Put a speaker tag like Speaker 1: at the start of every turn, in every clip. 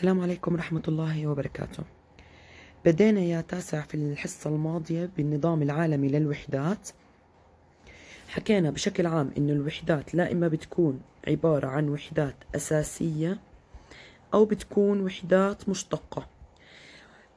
Speaker 1: السلام عليكم ورحمة الله وبركاته بدينا يا تاسع في الحصة الماضية بالنظام العالمي للوحدات حكينا بشكل عام إنه الوحدات لا إما بتكون عبارة عن وحدات أساسية أو بتكون وحدات مشتقة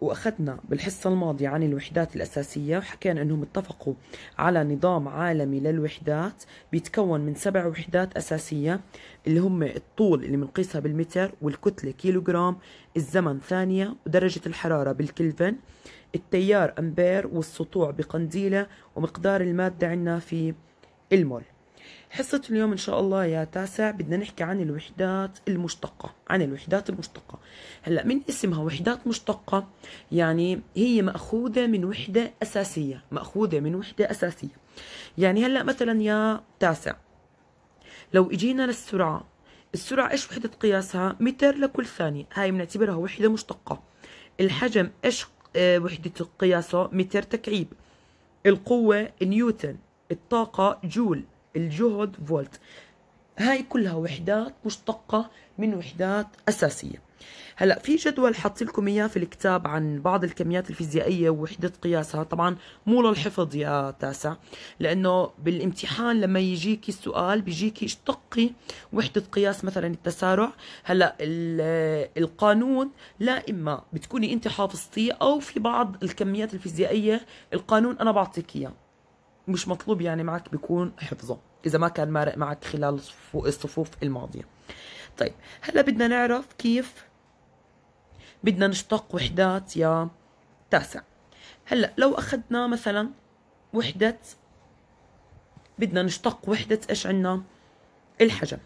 Speaker 1: واخذنا بالحصه الماضيه عن الوحدات الاساسيه وحكينا انهم اتفقوا على نظام عالمي للوحدات بيتكون من سبع وحدات اساسيه اللي هم الطول اللي بنقيسها بالمتر والكتله كيلوغرام الزمن ثانيه ودرجه الحراره بالكلفن التيار امبير والسطوع بقنديله ومقدار الماده عندنا في المول حصة اليوم إن شاء الله يا تاسع بدنا نحكي عن الوحدات المشتقة عن الوحدات المشتقة هلأ من اسمها وحدات مشتقة يعني هي مأخوذة من وحدة أساسية مأخوذة من وحدة أساسية يعني هلأ مثلا يا تاسع لو إجينا للسرعة السرعة إيش وحدة قياسها متر لكل ثانية هاي بنعتبرها وحدة مشتقة الحجم إيش آه، وحدة قياسه متر تكعيب القوة نيوتن الطاقة جول الجهد فولت هاي كلها وحدات مشتقة من وحدات أساسية هلا في جدول حاطط لكم اياه في الكتاب عن بعض الكميات الفيزيائيه ووحده قياسها طبعا مو للحفظ يا تاسع لانه بالامتحان لما يجيكي السؤال بيجيكي اشتقي وحده قياس مثلا التسارع هلا القانون لا اما بتكوني انت حافظتيه او في بعض الكميات الفيزيائيه القانون انا بعطيك اياه مش مطلوب يعني معك بيكون حفظه اذا ما كان مارق معك خلال الصفوف الماضيه طيب هلا بدنا نعرف كيف بدنا نشتق وحدات يا تاسع هلا لو اخذنا مثلا وحده بدنا نشتق وحده ايش عندنا الحجم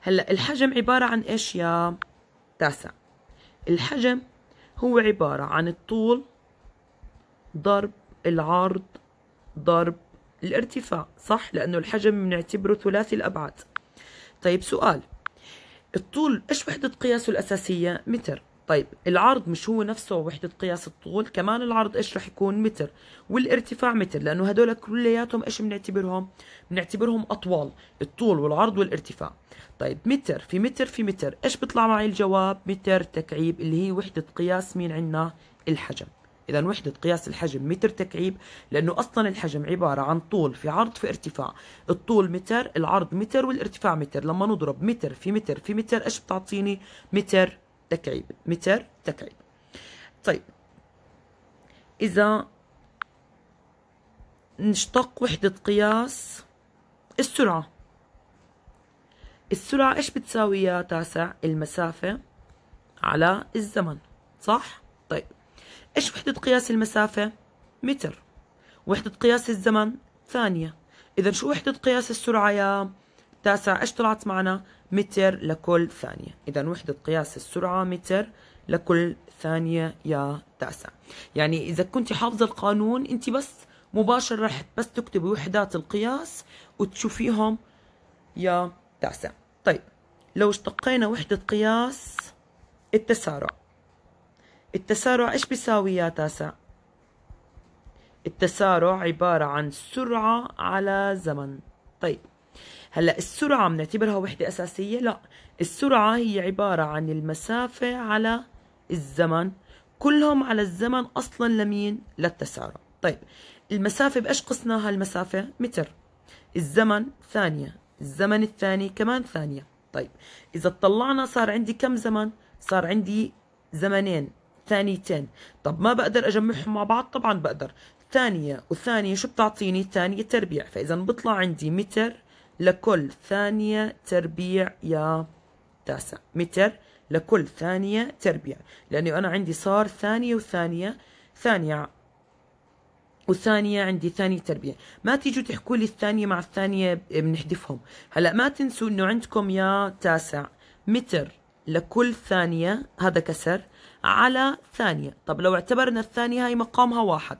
Speaker 1: هلا الحجم عباره عن ايش يا تاسع الحجم هو عباره عن الطول ضرب العرض ضرب الارتفاع صح لأنه الحجم بنعتبره ثلاثي الأبعاد طيب سؤال الطول إيش وحدة قياسه الأساسية متر طيب العرض مش هو نفسه وحدة قياس الطول كمان العرض إيش رح يكون متر والارتفاع متر لأنه هدول كلياتهم إيش بنعتبرهم بنعتبرهم أطوال الطول والعرض والارتفاع طيب متر في متر في متر إيش بيطلع معي الجواب متر تكعيب اللي هي وحدة قياس مين عنا الحجم إذا وحدة قياس الحجم متر تكعيب لأنه أصلا الحجم عبارة عن طول في عرض في ارتفاع الطول متر العرض متر والارتفاع متر لما نضرب متر في متر في متر إيش بتعطيني متر تكعيب متر تكعيب طيب إذا نشتق وحدة قياس السرعة السرعة إيش بتساوي يا تاسع المسافة على الزمن صح؟ طيب إيش وحدة قياس المسافة؟ متر وحدة قياس الزمن؟ ثانية إذا شو وحدة قياس السرعة يا تاسع إيش طلعت معنا؟ متر لكل ثانية إذا وحدة قياس السرعة متر لكل ثانية يا تاسع يعني إذا كنت حافظة القانون أنت بس مباشرة رح بس تكتبي وحدات القياس وتشوفيهم يا تاسع طيب لو اشتقينا وحدة قياس التسارع التسارع ايش بيساوي يا تاسع التسارع عبارة عن سرعة على زمن طيب هلا السرعة بنعتبرها وحدة أساسية؟ لا، السرعة هي عبارة عن المسافة على الزمن، كلهم على الزمن أصلا لمين؟ للتسارع. طيب، المسافة بإيش قسناها المسافة؟ متر. الزمن ثانية، الزمن الثاني كمان ثانية. طيب، إذا اطلعنا صار عندي كم زمن؟ صار عندي زمنين، ثانيتين طب ما بقدر اجمعهم مع بعض طبعا بقدر ثانية وثانية شو بتعطيني ثانية تربيع فاذا بطلع عندي متر لكل ثانية تربيع يا تاسع متر لكل ثانية تربيع لأنه أنا عندي صار ثانية وثانية ثانية وثانية عندي ثانية تربيع ما تيجوا تحكوا لي الثانية مع الثانية بنحذفهم هلا ما تنسوا انه عندكم يا تاسع متر لكل ثانية هذا كسر على ثانية طب لو اعتبرنا الثانية هاي مقامها واحد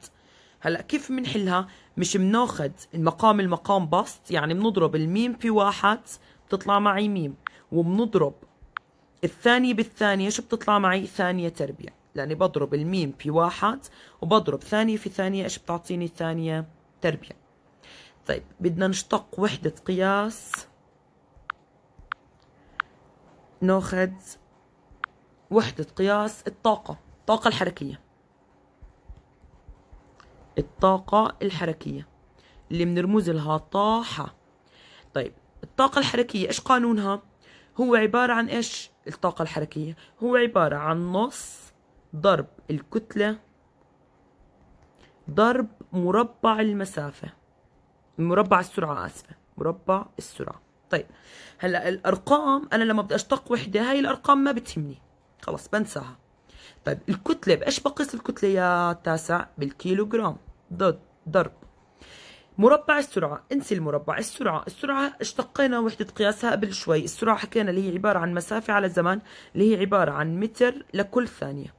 Speaker 1: هلا كيف بنحلها مش بناخذ المقام المقام بسط يعني بنضرب الميم في واحد بتطلع معي ميم وبنضرب الثانية بالثانية شو بتطلع معي ثانية تربيع لأني بضرب الميم في واحد وبضرب ثانية في ثانية إيش بتعطيني ثانية تربيع طيب بدنا نشتق وحدة قياس ناخذ وحدة قياس الطاقة الطاقة الحركية الطاقة الحركية اللي بنرمز لها طاحة طيب الطاقة الحركية إيش قانونها؟ هو عبارة عن إيش الطاقة الحركية؟ هو عبارة عن نص ضرب الكتلة ضرب مربع المسافة مربع السرعة آسفة مربع السرعة طيب هلا الارقام انا لما بدي اشتق وحده هاي الارقام ما بتهمني خلص بنساها طيب الكتله بايش بقيس الكتله يا تاسع بالكيلوغرام ضد ضرب مربع السرعة انسي المربع السرعة السرعة اشتقينا وحدة قياسها قبل شوي السرعة حكينا اللي هي عبارة عن مسافة على زمان اللي هي عبارة عن متر لكل ثانية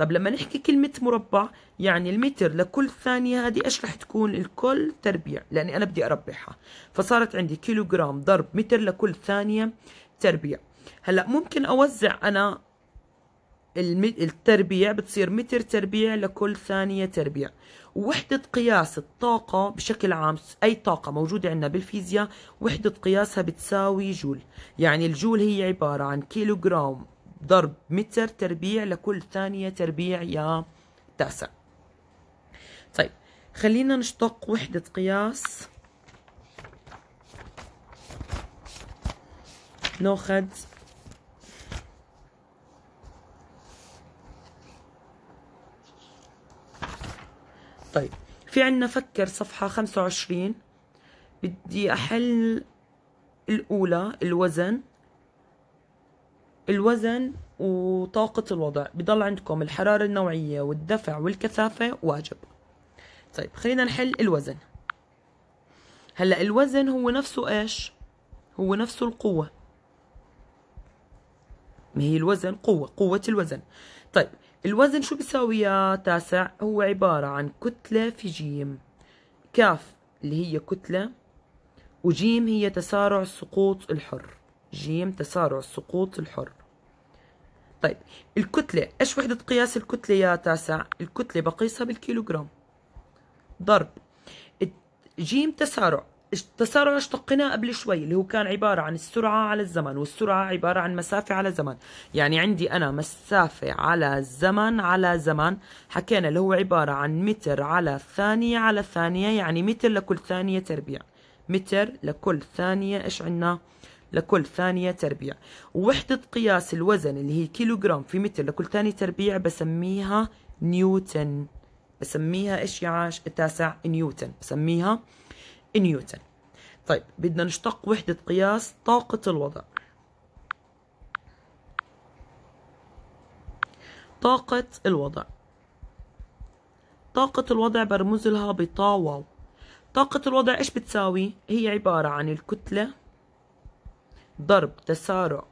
Speaker 1: طب لما نحكي كلمة مربع يعني المتر لكل ثانية هذه ايش رح تكون الكل تربيع لاني انا بدي اربعها فصارت عندي كيلو جرام ضرب متر لكل ثانية تربيع هلا ممكن اوزع انا التربيع بتصير متر تربيع لكل ثانية تربيع وحدة قياس الطاقة بشكل عام أي طاقة موجودة عندنا بالفيزياء وحدة قياسها بتساوي جول يعني الجول هي عبارة عن كيلو جرام ضرب متر تربيع لكل ثانية تربيع يا تاسع طيب خلينا نشتق وحدة قياس ناخذ طيب في عنا فكر صفحة 25 بدي أحل الأولى الوزن الوزن وطاقة الوضع بضل عندكم الحرارة النوعية والدفع والكثافة واجب طيب خلينا نحل الوزن هلا الوزن هو نفسه ايش هو نفسه القوة ما هي الوزن قوة قوة الوزن طيب الوزن شو بيساوي يا تاسع هو عبارة عن كتلة في جيم كاف اللي هي كتلة وجيم هي تسارع السقوط الحر ج تسارع السقوط الحر طيب الكتلة ايش وحدة قياس الكتلة يا تاسع الكتلة بقيسها بالكيلوغرام ضرب ج تسارع التسارع اشتقناه قبل شوي اللي هو كان عبارة عن السرعة على الزمن والسرعة عبارة عن مسافة على زمن يعني عندي أنا مسافة على زمن على زمن حكينا اللي هو عبارة عن متر على ثانية على ثانية يعني متر لكل ثانية تربيع متر لكل ثانية إيش عندنا لكل ثانية تربيع ووحدة قياس الوزن اللي هي كيلوغرام في متر لكل ثانية تربيع بسميها نيوتن بسميها ايش يا عاش التاسع نيوتن بسميها نيوتن طيب بدنا نشتق وحدة قياس طاقة الوضع طاقة الوضع طاقة الوضع برمز لها بطا واو طاقة الوضع ايش بتساوي؟ هي عبارة عن الكتلة ضرب تسارع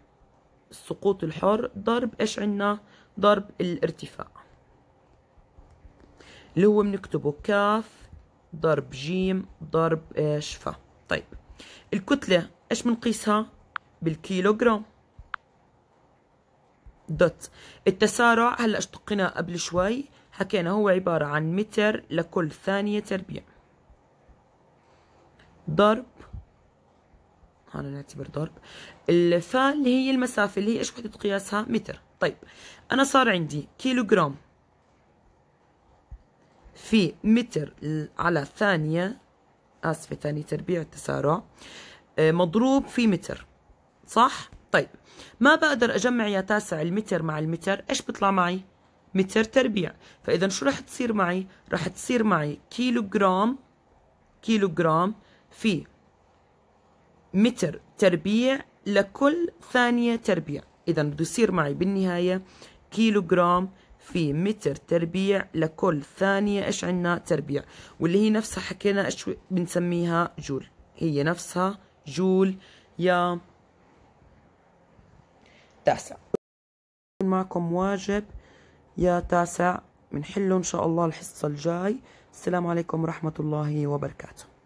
Speaker 1: السقوط الحر ضرب ايش عنا ضرب الارتفاع اللي هو بنكتبه كاف ضرب جيم ضرب ايش فا طيب الكتلة ايش بنقيسها بالكيلوغرام دوت التسارع هلا اشتقناه قبل شوي حكينا هو عبارة عن متر لكل ثانية تربيع ضرب هنا نعتبر ضرب الفا اللي هي المسافة اللي هي إيش وحدة قياسها متر طيب أنا صار عندي كيلو جرام في متر على ثانية آسفة ثانية تربيع التسارع آه، مضروب في متر صح؟ طيب ما بقدر أجمع يا تاسع المتر مع المتر إيش بيطلع معي؟ متر تربيع فإذا شو راح تصير معي؟ راح تصير معي كيلو جرام كيلو جرام في متر تربيع لكل ثانية تربيع إذا بده يصير معي بالنهاية كيلو جرام في متر تربيع لكل ثانية إيش عنا تربيع واللي هي نفسها حكينا إيش بنسميها جول هي نفسها جول يا تاسع معكم واجب يا تاسع بنحله إن شاء الله الحصة الجاي السلام عليكم ورحمة الله وبركاته